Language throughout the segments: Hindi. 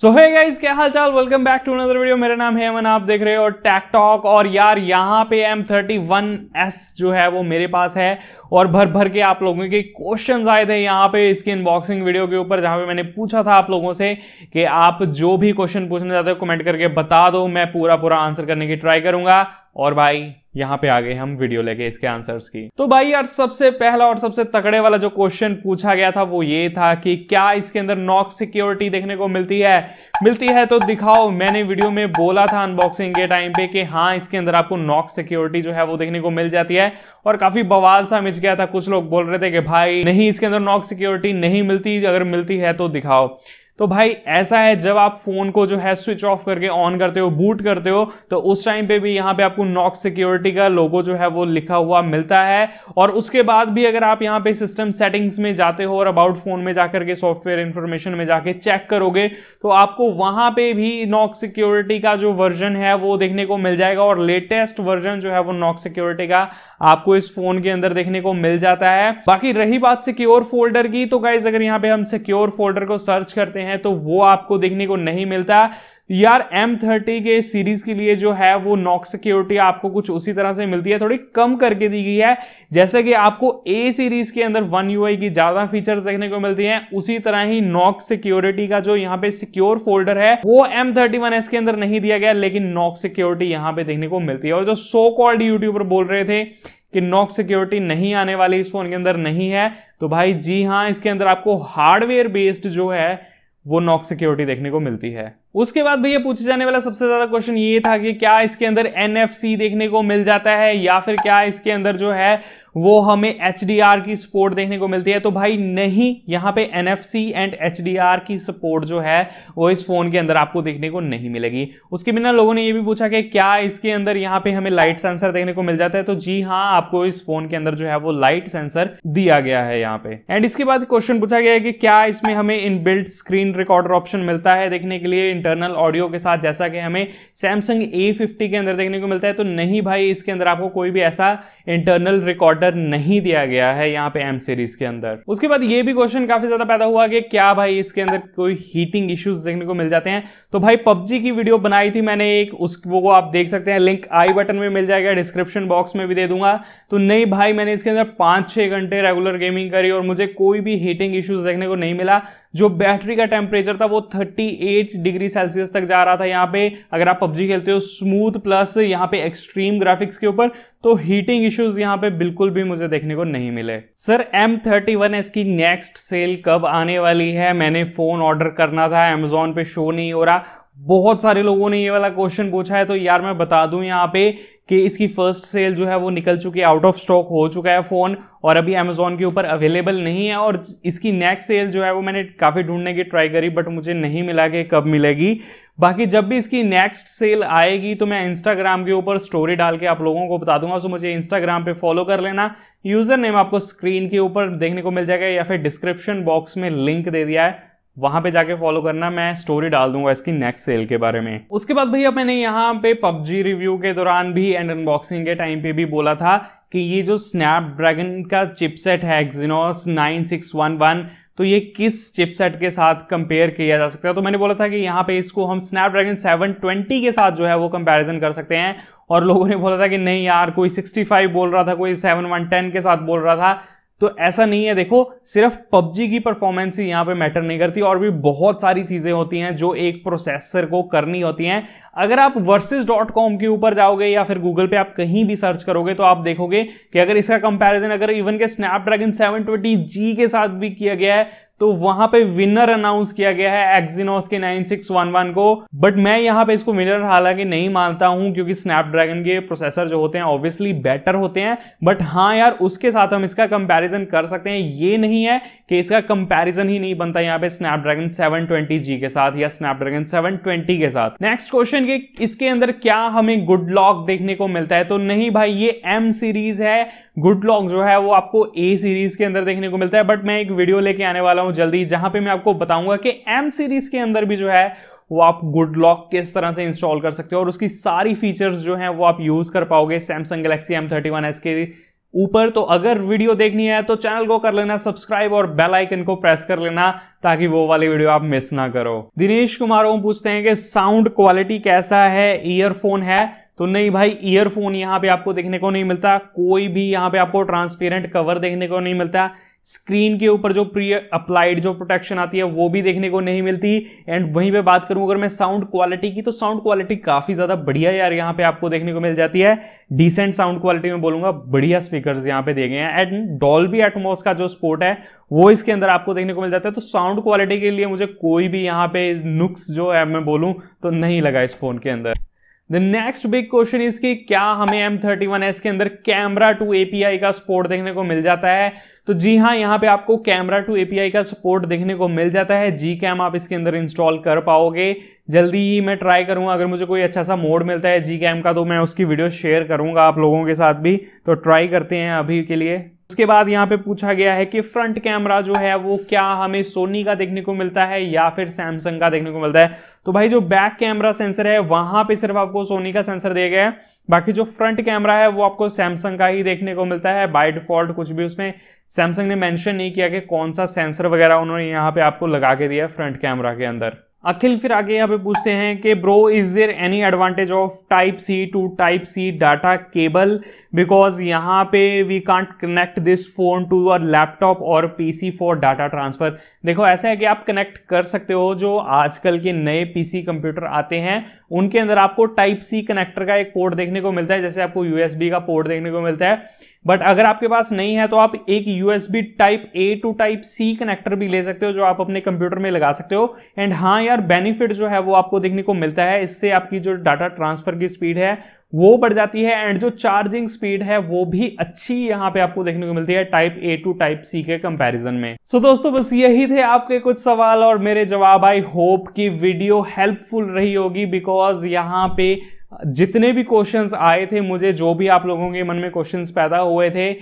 सो है गाइज क्या हाल चाल welcome back to another video मेरा नाम है अमन आप देख रहे हो टैकटॉक और यार यहाँ पे एम थर्टी वन एस जो है वो मेरे पास है और भर भर के आप लोगों के क्वेश्चन आए थे यहाँ पे इसकी अनबॉक्सिंग वीडियो के ऊपर जहाँ पे मैंने पूछा था आप लोगों से कि आप जो भी क्वेश्चन पूछना चाहते हो कमेंट करके बता दो मैं पूरा पूरा आंसर करने की ट्राई करूंगा और भाई यहाँ पे आ गए हम वीडियो लेके इसके आंसर्स की तो भाई यार सबसे पहला और सबसे तकड़े वाला जो क्वेश्चन पूछा गया था वो ये था कि क्या इसके अंदर नॉक सिक्योरिटी देखने को मिलती है मिलती है तो दिखाओ मैंने वीडियो में बोला था अनबॉक्सिंग के टाइम पे कि हाँ इसके अंदर आपको नॉक सिक्योरिटी जो है वो देखने को मिल जाती है और काफी बवाल सा मिच गया था कुछ लोग बोल रहे थे कि भाई नहीं इसके अंदर नॉक सिक्योरिटी नहीं मिलती अगर मिलती है तो दिखाओ तो भाई ऐसा है जब आप फोन को जो है स्विच ऑफ करके ऑन करते हो बूट करते हो तो उस टाइम पे भी यहाँ पे आपको नॉक सिक्योरिटी का लोगो जो है वो लिखा हुआ मिलता है और उसके बाद भी अगर आप यहाँ पे सिस्टम सेटिंग्स में जाते हो और अबाउट फोन में जाकर के सॉफ्टवेयर इंफॉर्मेशन में जाके चेक करोगे तो आपको वहां पर भी नॉक सिक्योरिटी का जो वर्जन है वो देखने को मिल जाएगा और लेटेस्ट वर्जन जो है वो नॉक सिक्योरिटी का आपको इस फोन के अंदर देखने को मिल जाता है बाकी रही बात सिक्योर फोल्डर की तो गाइज अगर यहाँ पे हम सिक्योर फोल्डर को सर्च करते हैं में है तो वो आपको देखने को नहीं मिलता यार M30 के सीरीज के लिए जो है वो नॉक सिक्योरिटी आपको कुछ उसी तरह से मिलती है थोड़ी कम करके दी गई है जैसे कि आपको A सीरीज के अंदर वन यू की ज्यादा फीचर्स देखने को मिलती हैं उसी तरह ही नॉक सिक्योरिटी का जो यहाँ पे सिक्योर फोल्डर है वो M31S के अंदर नहीं दिया गया लेकिन नॉक सिक्योरिटी यहाँ पे देखने को मिलती है और जो सो कॉल्ड यूट्यूबर बोल रहे थे कि नॉक सिक्योरिटी नहीं आने वाली इस फोन के अंदर नहीं है तो भाई जी हाँ इसके अंदर आपको हार्डवेयर बेस्ड जो है वो नॉक सिक्योरिटी देखने को मिलती है उसके बाद भैया पूछे जाने वाला सबसे ज्यादा क्वेश्चन ये था कि क्या इसके अंदर एनएफसी देखने को मिल जाता है या फिर क्या इसके अंदर जो है वो हमें एच की सपोर्ट देखने को मिलती है तो भाई नहीं यहाँ पे एन एंड एच की सपोर्ट जो है वो इस फोन के अंदर आपको देखने को नहीं मिलेगी उसके बिना लोगों ने ये भी पूछा कि क्या इसके अंदर यहाँ पे हमें लाइट सेंसर देखने को मिल जाता है तो जी हाँ आपको इस फोन के अंदर जो है वो लाइट सेंसर दिया गया है यहाँ पे एंड इसके बाद क्वेश्चन पूछा गया है कि क्या इसमें हमें इन स्क्रीन रिकॉर्डर ऑप्शन मिलता है देखने के लिए इंटरनल ऑडियो के साथ जैसा कि हमें सैमसंग ए के अंदर देखने को मिलता है तो नहीं भाई इसके अंदर आपको कोई भी ऐसा इंटरनल रिकॉर्डर ऑर्डर नहीं दिया गया है यहाँ पे एम सीरीज के अंदर उसके बाद ये भी क्वेश्चन काफी ज्यादा पैदा हुआ कि क्या भाई इसके अंदर कोई हीटिंग इश्यूज देखने को मिल जाते हैं तो भाई पबजी की वीडियो बनाई थी मैंने एक उस वो आप देख सकते हैं लिंक आई बटन में मिल जाएगा डिस्क्रिप्शन बॉक्स में भी दे दूंगा तो नहीं भाई मैंने इसके अंदर पांच छह घंटे रेगुलर गेमिंग करी और मुझे कोई भी हीटिंग इश्यूज देखने को नहीं मिला जो बैटरी का टेम्परेचर था वो थर्टी डिग्री सेल्सियस तक जा रहा था यहाँ पे अगर आप पबजी खेलते हो स्मूथ प्लस यहाँ पे एक्सट्रीम ग्राफिक्स के ऊपर तो हीटिंग इश्यूज यहाँ पे बिल्कुल भी मुझे देखने को नहीं मिले sir M thirty one S की नेक्स्ट सेल कब आने वाली है मैंने फ़ोन ऑर्डर करना था अमेजोन पे शो नहीं हो रहा बहुत सारे लोगों ने ये वाला क्वेश्चन पूछा है तो यार मैं बता दूं यहाँ पे कि इसकी फर्स्ट सेल जो है वो निकल चुकी है आउट ऑफ स्टॉक हो चुका है फ़ोन और अभी अमेजोन के ऊपर अवेलेबल नहीं है और इसकी नेक्स्ट सेल जो है वो मैंने काफ़ी ढूंढने की ट्राई करी बट मुझे नहीं मिला कि कब मिलेगी बाकी जब भी इसकी नेक्स्ट सेल आएगी तो मैं इंस्टाग्राम के ऊपर स्टोरी डाल के आप लोगों को बता दूंगा सो मुझे इंस्टाग्राम पे फॉलो कर लेना यूज़र नेम आपको स्क्रीन के ऊपर देखने को मिल जाएगा या फिर डिस्क्रिप्शन बॉक्स में लिंक दे दिया है वहां पे जाके फॉलो करना मैं स्टोरी डाल दूंगा इसकी नेक्स्ट सेल के बारे में उसके बाद भैया मैंने यहाँ पे पबजी रिव्यू के दौरान भी एंड अनबॉक्सिंग के टाइम पे भी बोला था कि ये जो स्नैपड्रैगन का चिपसेट है एक्जिनोस 9611 तो ये किस चिपसेट के साथ कंपेयर किया जा सकता है तो मैंने बोला था कि यहाँ पे इसको हम स्नैपड्रैगन 720 के साथ जो है वो कंपैरिजन कर सकते हैं और लोगों ने बोला था कि नहीं यार कोई 65 बोल रहा था कोई 7110 के साथ बोल रहा था तो ऐसा नहीं है देखो सिर्फ पबजी की परफॉर्मेंस ही यहाँ पे मैटर नहीं करती और भी बहुत सारी चीज़ें होती हैं जो एक प्रोसेसर को करनी होती हैं अगर आप वर्सेज डॉट कॉम के ऊपर जाओगे या फिर गूगल पे आप कहीं भी सर्च करोगे तो आप देखोगे कि अगर इसका कंपैरिजन अगर इवन के स्नैपड्रैगन सेवन ट्वेंटी जी के साथ भी किया गया है तो वहां पे विनर अनाउंस किया गया है एक्सिनोस के 9611 को बट मैं यहां पे इसको विनर हालांकि नहीं मानता हूं क्योंकि स्नैपड्रैगन के प्रोसेसर जो होते हैं ऑब्वियसली बेटर होते हैं बट हां यार उसके साथ हम इसका कंपैरिजन कर सकते हैं ये नहीं है कि इसका कंपैरिजन ही नहीं बनता यहां पे स्नैपड्रैगन 720G के साथ या स्नैपड्रैगन 720 के साथ नेक्स्ट क्वेश्चन के इसके अंदर क्या हमें गुड लॉक देखने को मिलता है तो नहीं भाई ये एम सीरीज है गुड लॉन्ग जो है वो आपको ए सीरीज के अंदर देखने को मिलता है बट मैं एक वीडियो लेके आने वाला हूं जल्दी जहां पे मैं आपको बताऊंगा कि एम सीरीज के अंदर भी जो है वो आप गुड लॉक किस तरह से इंस्टॉल कर सकते हो और उसकी सारी फीचर्स जो हैं वो आप यूज़ कर पाओगे Samsung Galaxy M thirty one S के ऊपर तो अगर वीडियो देखनी है तो चैनल को कर लेना सब्सक्राइब और बेल आइकन को प्रेस कर लेना ताकि वो वाली वीडियो आप मिस ना करो दिनेश कुमार ओम पूछते हैं कि साउंड क्वालिटी कैसा है ईयरफोन है तो नहीं भाई ईयरफोन यहाँ पे आपको देखने को नहीं मिलता कोई भी यहाँ पे आपको ट्रांसपेरेंट कवर देखने को नहीं मिलता स्क्रीन के ऊपर जो प्री अप्लाइड जो प्रोटेक्शन आती है वो भी देखने को नहीं मिलती एंड वहीं पे बात करूं अगर मैं साउंड क्वालिटी की तो साउंड क्वालिटी काफ़ी ज़्यादा बढ़िया यार यहाँ पे आपको देखने को मिल जाती है डिसेंट साउंड क्वालिटी में बोलूंगा बढ़िया स्पीकर्स यहाँ पे दिए गए हैं एंड डॉल्बी एटमोस का जो स्पोर्ट है वो इसके अंदर आपको देखने को मिल जाता है तो साउंड क्वालिटी के लिए मुझे कोई भी यहाँ पे नुक्स जो है मैं बोलूँ तो नहीं लगा इस फोन के अंदर the next big question is कि क्या हमें एम थर्टी वन एस के अंदर कैमरा टू एपीआई का सपोर्ट देखने को मिल जाता है तो जी हाँ यहाँ पे आपको कैमरा टू एपीआई का सपोर्ट देखने को मिल जाता है जी कैम आप इसके अंदर इंस्टॉल कर पाओगे जल्दी ही मैं ट्राई करूँगा अगर मुझे कोई अच्छा सा मोड मिलता है जी कैम का तो मैं उसकी वीडियो शेयर करूँगा आप लोगों के साथ भी तो ट्राई करते हैं अभी के लिए उसके बाद यहाँ पे पूछा गया है कि फ्रंट कैमरा जो है वो क्या हमें सोनी का देखने को मिलता है या फिर सैमसंग का देखने को मिलता है तो भाई जो बैक कैमरा सेंसर है वहां पे सिर्फ आपको सोनी का सेंसर दिया गया है बाकी जो फ्रंट कैमरा है वो आपको सैमसंग का ही देखने को मिलता है बाय डिफॉल्ट कुछ भी उसमें सैमसंग ने मैंशन नहीं किया कि कौन सा सेंसर वगैरह उन्होंने यहाँ पे आपको लगा के दिया फ्रंट कैमरा के अंदर अखिल फिर आगे यहाँ पे पूछते हैं कि bro is there any advantage of type C to type C data cable because यहाँ पे we can't connect this phone to our laptop और पीसी फॉर डाटा ट्रांसफर देखो ऐसा है कि आप कनेक्ट कर सकते हो जो आजकल के नए पीसी कंप्यूटर आते हैं उनके अंदर आपको टाइप सी कनेक्टर का एक पोर्ट देखने को मिलता है जैसे आपको यूएसबी का पोर्ट देखने को मिलता है बट अगर आपके पास नहीं है तो आप एक USB type A to type C connector भी ले सकते हो जो आप अपने कंप्यूटर में लगा सकते हो एंड हाँ यार बेनिफिट जो है वो आपको देखने को मिलता है इससे आपकी जो डाटा ट्रांसफर की स्पीड है वो बढ़ जाती है एंड जो चार्जिंग स्पीड है वो भी अच्छी यहाँ पे आपको देखने को मिलती है type A to type C के कंपैरिजन में सो so दोस्तों बस यही थे आपके कुछ सवाल और मेरे जवाब आई होप कि वीडियो हेल्पफुल रही होगी बिकॉज यहाँ पे जितने भी क्वेश्चंस आए थे मुझे जो भी आप लोगों के मन में क्वेश्चन पैदा हुए थे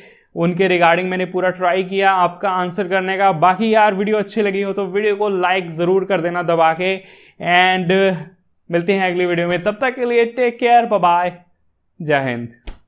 उनके रिगार्डिंग मैंने पूरा ट्राई किया आपका आंसर करने का बाकी यार वीडियो अच्छी लगी हो तो वीडियो को लाइक ज़रूर कर देना दबा के एंड मिलते हैं अगली वीडियो में तब तक के लिए टेक केयर बाय जय हिंद